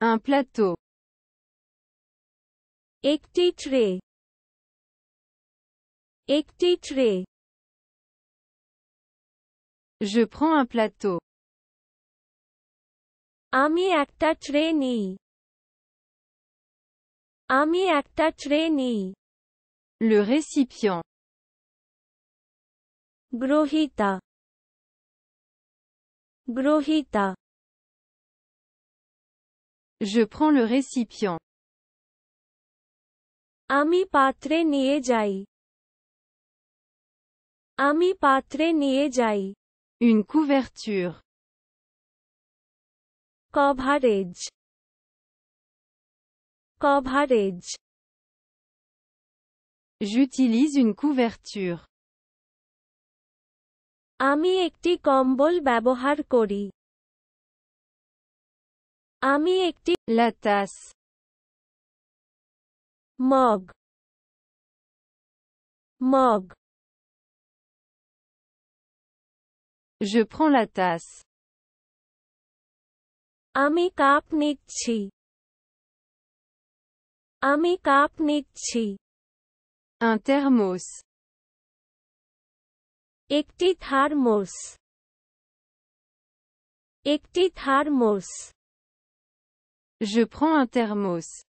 Un plateau. Ekti tray. Je prends un plateau. Ami ekta tray ni. Ami ekta ni. Le récipient. Grohita. Grohita. Je prends le récipient. Ami patre niye Ami patre niye Une couverture. Coverage. Coverage. J'utilise une couverture. Ami ekti kombol babohar kori. La tasse. লতাস Mog. Je prends la tasse. Ami kap nitchi. Ami kap nitchi. Un thermos. Ekti thermos. Ekti thermos. Je prends un thermos.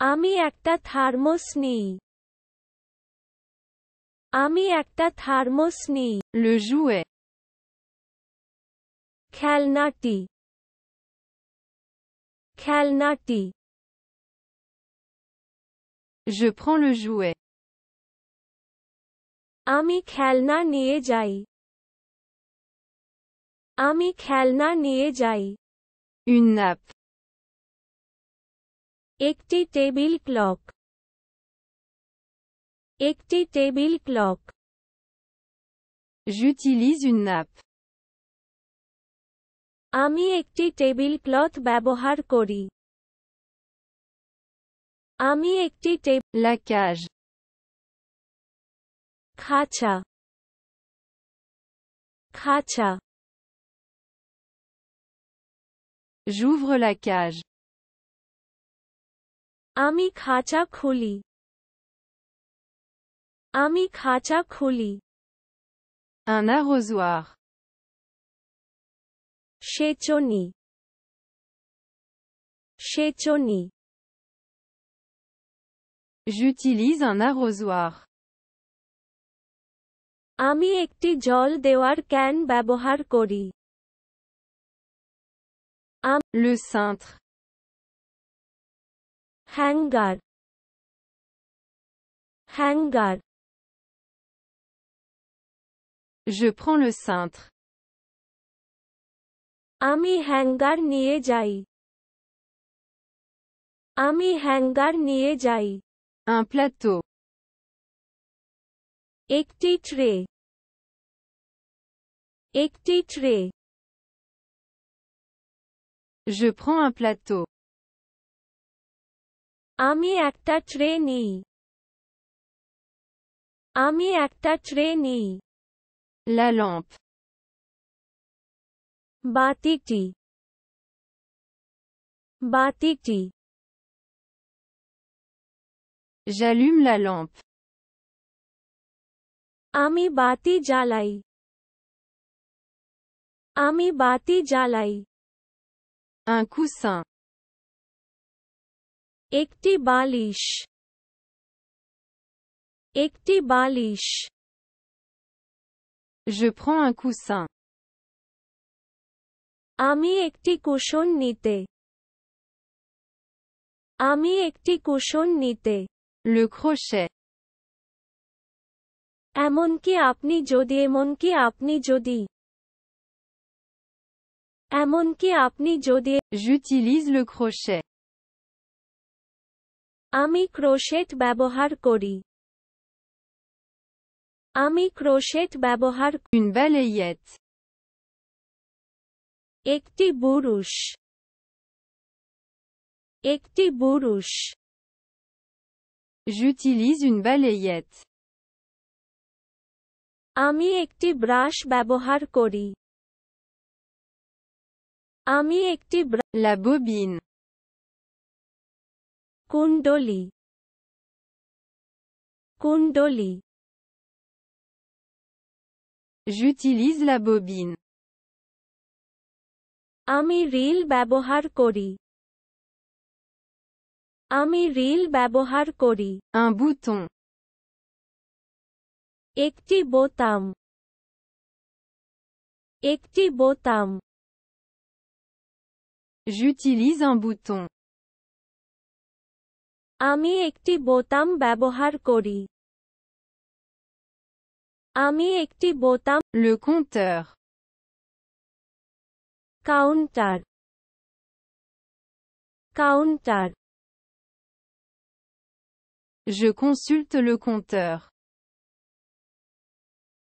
Ami akta thermos ni. Ami akta thermos ni. Le jouet. Kalnati. Kalnati. Je prends le jouet. Ami khelna niye jai. Ami khelna niye Une nappe. একটি table clock একটি table clock J'utilise une nappe. আমি একটি table cloth ব্যবহার করি আমি একটি La cage. খাঁচা খাঁচা J'ouvre la cage. Ami khacha khuli. Ami khacha khuli. Un arrosoir. Shechoni. Shechoni. J'utilise un arrosoir. Ami ekti jol dewar can babohar kori le cintre. Hangar. Hangar. Je prends le cintre. Ami hangar niye Ami hangar niye Un plateau. Ekti tray. Je prends un plateau. Ami acta traini. Ami acta traini. La lampe. bati Batiti. J'allume la lampe. Ami bati jalai. Ami bati jalai. Un একটি বালিশ একটি বালিশ Je prends un coussin. আমি একটি কুশন নিতে আমি একটি কুশন নিতে Le এমনকি আপনি যদি এমনকি আপনি যদি এমনকি আপনি যদি J'utilise লুক crochet. আমি ক্রোশেট ব্যবহার করি আমি ক্রোশেট ব্যবহার একটি বুরুশ একটি বুরুশ J'utilise une আমি একটি ব্রাশ ব্যবহার করি আমি একটি লা কুন্ডলি কুণ্ডলি কুণ্ডলি J'utilise আমি রিল ব্যবহার করি আমি রিল ব্যবহার করি Un একটি বোতাম একটি বোতাম J'utilise un bouton. Ami ekti botam babohar kori. Ami ekti botam. Le compteur. Counter. Counter. Je consulte le compteur.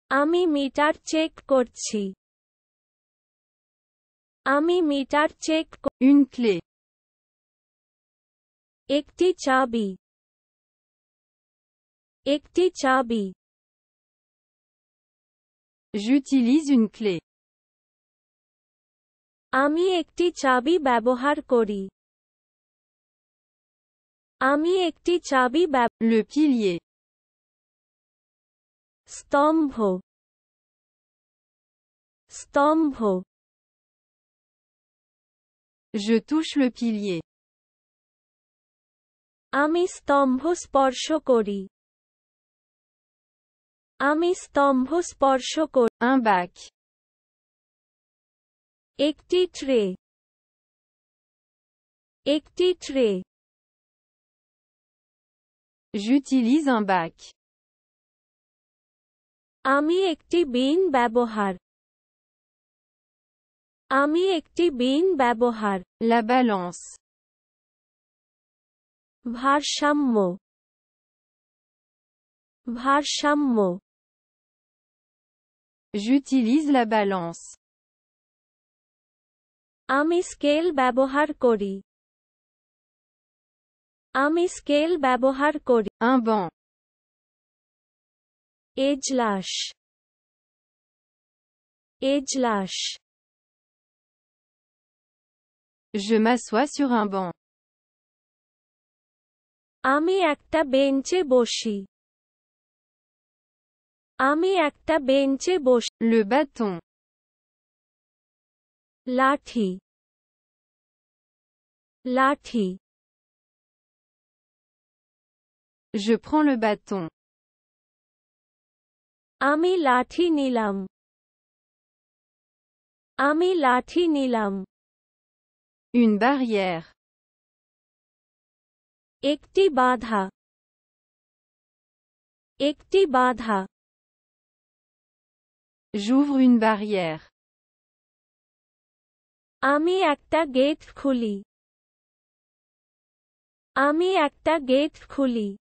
Ami meter check korchi. আমি মিটার চেক উইঙ্কল একটি চাবি একটি চাবি জ'utilise une clé আমি একটি চাবি ব্যবহার করি আমি একটি চাবি লে পিলিয়ে স্তম্ভ স্তম্ভ je touche le pilier. Ami stambhus Amis Ami stambhus shokori. Un bac. Ekti tre. Ekti tre. J'utilise un bac. Ami ekti bin babohar. আমি একটি বিন ব্যবহার La ভারসাম্য ভারসাম্য J'utilise la আমি স্কেল ব্যবহার করি আমি স্কেল ব্যবহার করি Un banc. এজলাস এজলাস Je m'assois sur un banc. Ami akta benche boshi. Ami akta benche boshi. Le bâton. Lati. Lati. Je prends le bâton. Ami Lati nilam. Ami Lati nilam. Une barrière. Ekti badha. Ekti badha. J'ouvre une barrière. Ami akta gate khuli. Ami akta gate khuli.